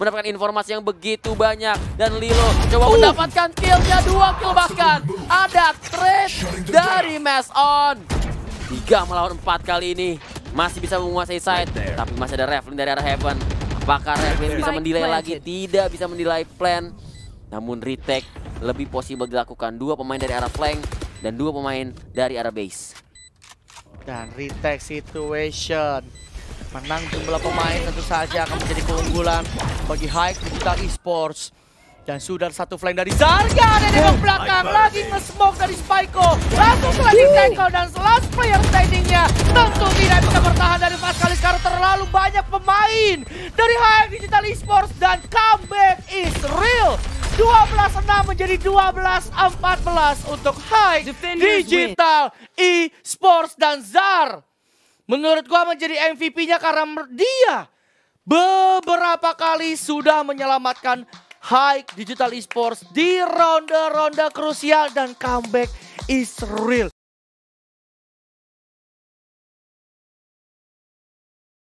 mendapatkan informasi yang begitu banyak. Dan Lilo coba uh. mendapatkan killnya, dua kill bahkan. Ada trade dari Mass On. Tiga melawan empat kali ini. Masih bisa menguasai side, tapi masih ada Revlin dari arah Heaven. Apakah Revlin bisa mendelay lagi? Tidak bisa mendelay plan. Namun retake lebih possible dilakukan. Dua pemain dari arah flank dan dua pemain dari arah base. Dan retake situation menang jumlah pemain tentu saja akan menjadi keunggulan bagi Hike Digital Esports. Dan sudah satu flank dari Zarya ada di oh, belakang lagi nge-smoke dari Spyco. Langsung lagi tackle dan last player standingnya tentu tidak bisa bertahan dari Pascalis karena terlalu banyak pemain dari Hike Digital Esports dan comeback is real. 12-6 menjadi 12-14 untuk High Digital Esports dan Zar. Menurut gua menjadi MVP-nya karena dia beberapa kali sudah menyelamatkan Hike Digital Esports di ronde-ronde krusial dan comeback is real.